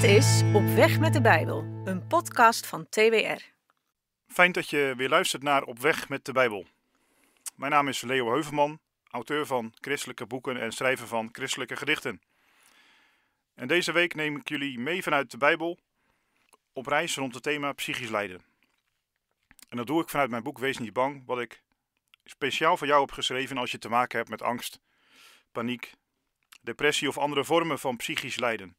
Dit is Op Weg met de Bijbel, een podcast van TWR. Fijn dat je weer luistert naar Op Weg met de Bijbel. Mijn naam is Leo Heuvelman, auteur van christelijke boeken en schrijver van christelijke gedichten. En deze week neem ik jullie mee vanuit de Bijbel op reis rond het thema psychisch lijden. En dat doe ik vanuit mijn boek Wees niet bang, wat ik speciaal voor jou heb geschreven als je te maken hebt met angst, paniek, depressie of andere vormen van psychisch lijden.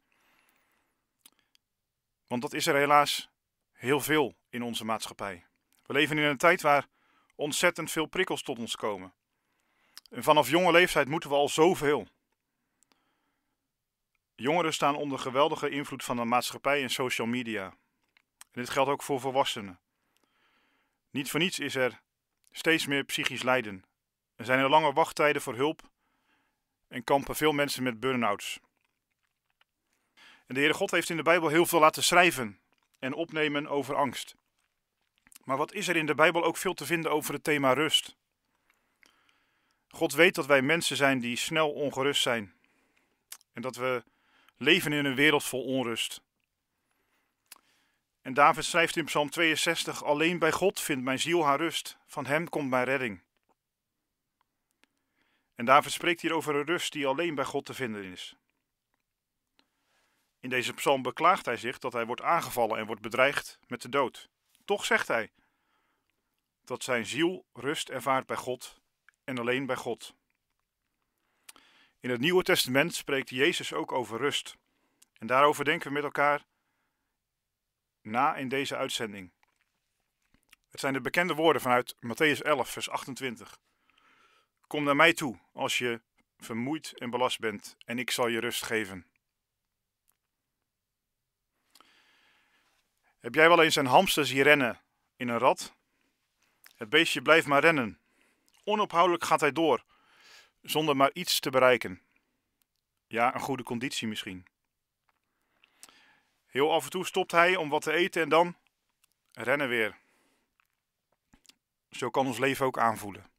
Want dat is er helaas heel veel in onze maatschappij. We leven in een tijd waar ontzettend veel prikkels tot ons komen. En vanaf jonge leeftijd moeten we al zoveel. Jongeren staan onder geweldige invloed van de maatschappij en social media. En dit geldt ook voor volwassenen. Niet voor niets is er steeds meer psychisch lijden. Er zijn er lange wachttijden voor hulp en kampen veel mensen met burn-outs. En de Heere God heeft in de Bijbel heel veel laten schrijven en opnemen over angst. Maar wat is er in de Bijbel ook veel te vinden over het thema rust? God weet dat wij mensen zijn die snel ongerust zijn. En dat we leven in een wereld vol onrust. En David schrijft in Psalm 62: Alleen bij God vindt mijn ziel haar rust, van Hem komt mijn redding. En David spreekt hier over een rust die alleen bij God te vinden is. In deze psalm beklaagt hij zich dat hij wordt aangevallen en wordt bedreigd met de dood. Toch zegt hij dat zijn ziel rust ervaart bij God en alleen bij God. In het Nieuwe Testament spreekt Jezus ook over rust. En daarover denken we met elkaar na in deze uitzending. Het zijn de bekende woorden vanuit Matthäus 11, vers 28. Kom naar mij toe als je vermoeid en belast bent, en ik zal je rust geven. Heb jij wel eens een hamster zien rennen in een rad? Het beestje blijft maar rennen. Onophoudelijk gaat hij door, zonder maar iets te bereiken. Ja, een goede conditie misschien. Heel af en toe stopt hij om wat te eten en dan rennen weer. Zo kan ons leven ook aanvoelen.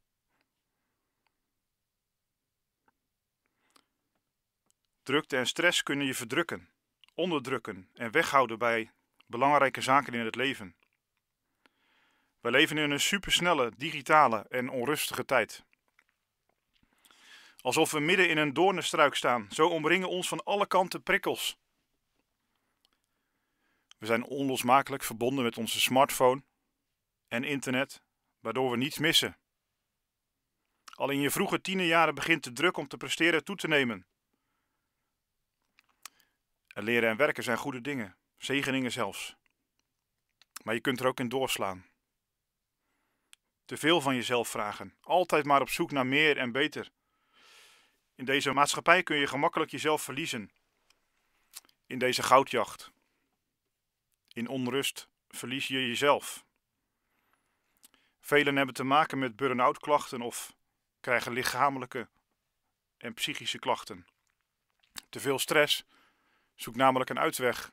Drukte en stress kunnen je verdrukken, onderdrukken en weghouden bij belangrijke zaken in het leven. We leven in een supersnelle, digitale en onrustige tijd. Alsof we midden in een doornenstruik staan, zo omringen ons van alle kanten prikkels. We zijn onlosmakelijk verbonden met onze smartphone en internet, waardoor we niets missen. Al in je vroege tienerjaren begint de druk om te presteren toe te nemen. leren en werken zijn goede dingen zegeningen zelfs. Maar je kunt er ook in doorslaan. Te veel van jezelf vragen, altijd maar op zoek naar meer en beter. In deze maatschappij kun je gemakkelijk jezelf verliezen. In deze goudjacht. In onrust verlies je jezelf. Velen hebben te maken met burn-out klachten of krijgen lichamelijke en psychische klachten. Te veel stress zoekt namelijk een uitweg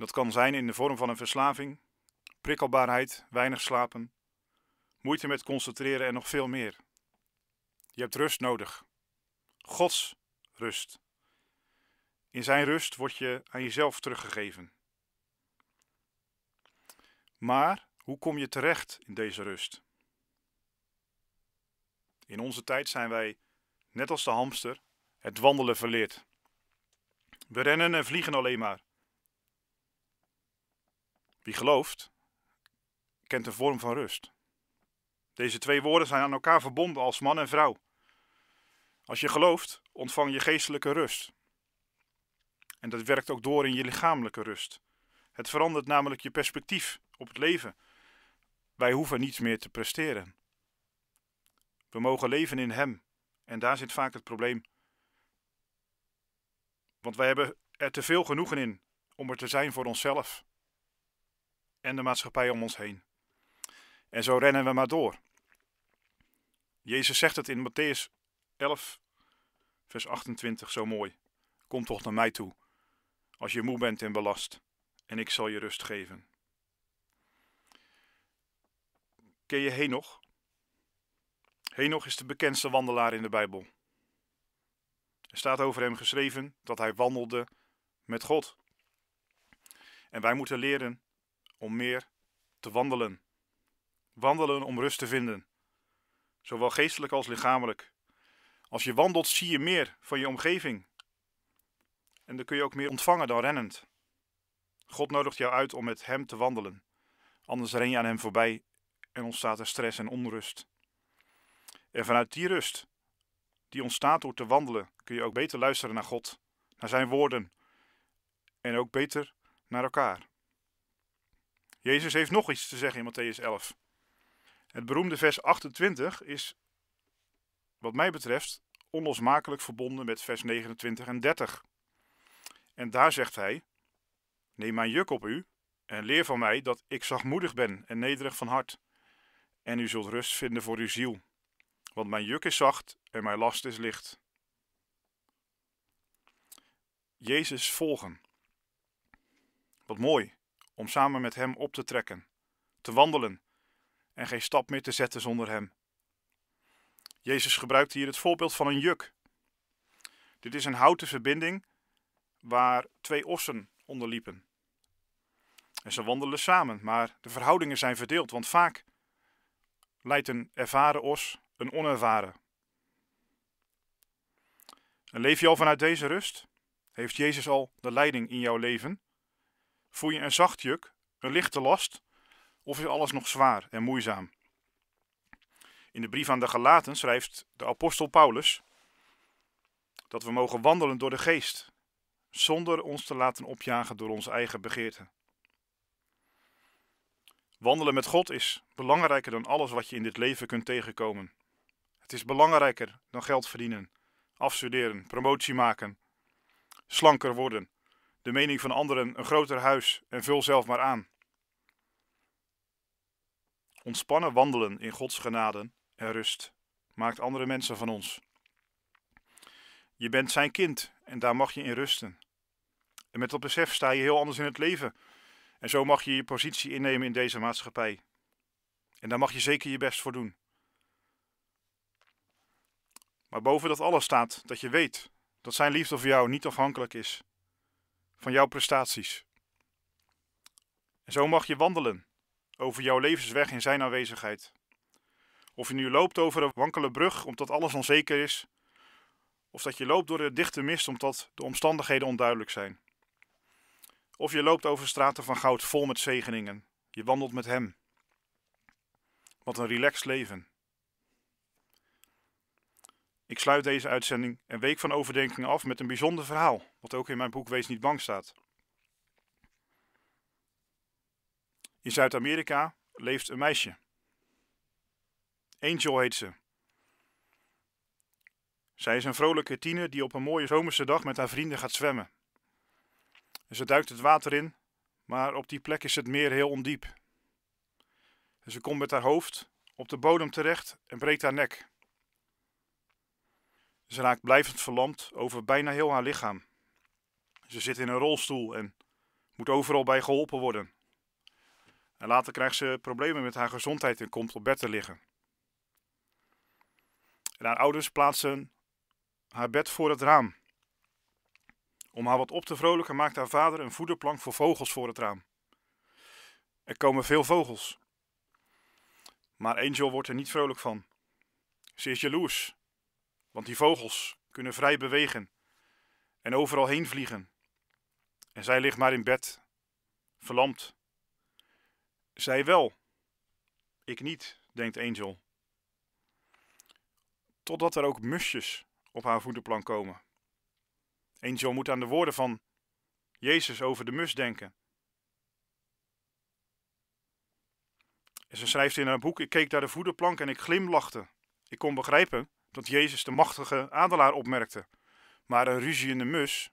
dat kan zijn in de vorm van een verslaving, prikkelbaarheid, weinig slapen, moeite met concentreren en nog veel meer. Je hebt rust nodig. Gods rust. In zijn rust word je aan jezelf teruggegeven. Maar hoe kom je terecht in deze rust? In onze tijd zijn wij, net als de hamster, het wandelen verleerd. We rennen en vliegen alleen maar. Wie gelooft, kent een vorm van rust. Deze twee woorden zijn aan elkaar verbonden als man en vrouw. Als je gelooft, ontvang je geestelijke rust. En dat werkt ook door in je lichamelijke rust. Het verandert namelijk je perspectief op het leven. Wij hoeven niets meer te presteren. We mogen leven in Hem. En daar zit vaak het probleem. Want wij hebben er te veel genoegen in om er te zijn voor onszelf en de maatschappij om ons heen. En zo rennen we maar door. Jezus zegt het in Matthäus 11, vers 28 zo mooi. Kom toch naar mij toe, als je moe bent en belast, en ik zal je rust geven. Ken je Henoch? Henoch is de bekendste wandelaar in de Bijbel. Er staat over hem geschreven dat hij wandelde met God. En wij moeten leren om meer te wandelen. Wandelen om rust te vinden, zowel geestelijk als lichamelijk. Als je wandelt, zie je meer van je omgeving. En dan kun je ook meer ontvangen dan rennend. God nodigt jou uit om met Hem te wandelen. Anders ren je aan Hem voorbij en ontstaat er stress en onrust. En vanuit die rust, die ontstaat door te wandelen, kun je ook beter luisteren naar God, naar Zijn woorden en ook beter naar elkaar. Jezus heeft nog iets te zeggen in Matthäus 11. Het beroemde vers 28 is, wat mij betreft, onlosmakelijk verbonden met vers 29 en 30. En daar zegt hij: Neem mijn juk op u en leer van mij dat ik zachtmoedig ben en nederig van hart. En u zult rust vinden voor uw ziel, want mijn juk is zacht en mijn last is licht. Jezus volgen. Wat mooi om samen met Hem op te trekken, te wandelen en geen stap meer te zetten zonder Hem. Jezus gebruikt hier het voorbeeld van een juk. Dit is een houten verbinding waar twee ossen onder liepen. En ze wandelen samen, maar de verhoudingen zijn verdeeld, want vaak leidt een ervaren os een onervaren. En leef je al vanuit deze rust? Heeft Jezus al de leiding in jouw leven? Voel je een zacht juk, een lichte last, of is alles nog zwaar en moeizaam? In de brief aan de Galaten schrijft de apostel Paulus dat we mogen wandelen door de geest, zonder ons te laten opjagen door onze eigen begeerten. Wandelen met God is belangrijker dan alles wat je in dit leven kunt tegenkomen. Het is belangrijker dan geld verdienen, afstuderen, promotie maken, slanker worden, de mening van anderen een groter huis en vul zelf maar aan. Ontspannen wandelen in Gods genade en rust maakt andere mensen van ons. Je bent zijn kind en daar mag je in rusten. En met dat besef sta je heel anders in het leven. En zo mag je je positie innemen in deze maatschappij. En daar mag je zeker je best voor doen. Maar boven dat alles staat dat je weet dat zijn liefde voor jou niet afhankelijk is van jouw prestaties. En zo mag je wandelen over jouw levensweg in Zijn aanwezigheid. Of je nu loopt over een wankele brug omdat alles onzeker is, of dat je loopt door de dichte mist omdat de omstandigheden onduidelijk zijn. Of je loopt over straten van goud vol met zegeningen. Je wandelt met Hem. Wat een relaxed leven. Ik sluit deze uitzending een week van overdenking af met een bijzonder verhaal, wat ook in mijn boek Wees niet bang staat. In Zuid-Amerika leeft een meisje. Angel heet ze. Zij is een vrolijke tiener die op een mooie zomerse dag met haar vrienden gaat zwemmen. Ze duikt het water in, maar op die plek is het meer heel ondiep. Ze komt met haar hoofd op de bodem terecht en breekt haar nek. Ze raakt blijvend verlamd over bijna heel haar lichaam. Ze zit in een rolstoel en moet overal bij geholpen worden. En later krijgt ze problemen met haar gezondheid en komt op bed te liggen. En haar ouders plaatsen haar bed voor het raam. Om haar wat op te vrolijken maakt haar vader een voederplank voor vogels voor het raam. Er komen veel vogels. Maar Angel wordt er niet vrolijk van. Ze is jaloers want die vogels kunnen vrij bewegen en overal heen vliegen. En zij ligt maar in bed, verlamd. Zij wel, ik niet, denkt Angel. Totdat er ook musjes op haar voetenplank komen. Angel moet aan de woorden van Jezus over de mus denken. En ze schrijft in haar boek: Ik keek naar de voederplank en ik glimlachte. Ik kon begrijpen dat Jezus de machtige adelaar opmerkte, maar een ruziende mus.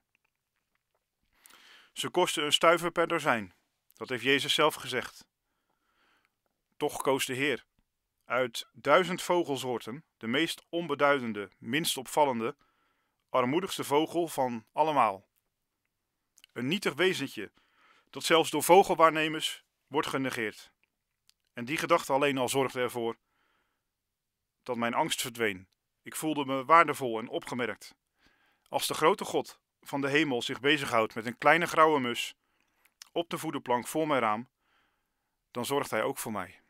Ze kosten een stuiver per dozijn, dat heeft Jezus zelf gezegd. Toch koos de Heer uit duizend vogelsoorten de meest onbeduidende, minst opvallende, armoedigste vogel van allemaal. Een nietig wezentje dat zelfs door vogelwaarnemers wordt genegeerd. En die gedachte alleen al zorgde ervoor dat mijn angst verdween ik voelde me waardevol en opgemerkt. Als de grote God van de hemel zich bezighoudt met een kleine grauwe mus op de voederplank voor mijn raam, dan zorgt hij ook voor mij.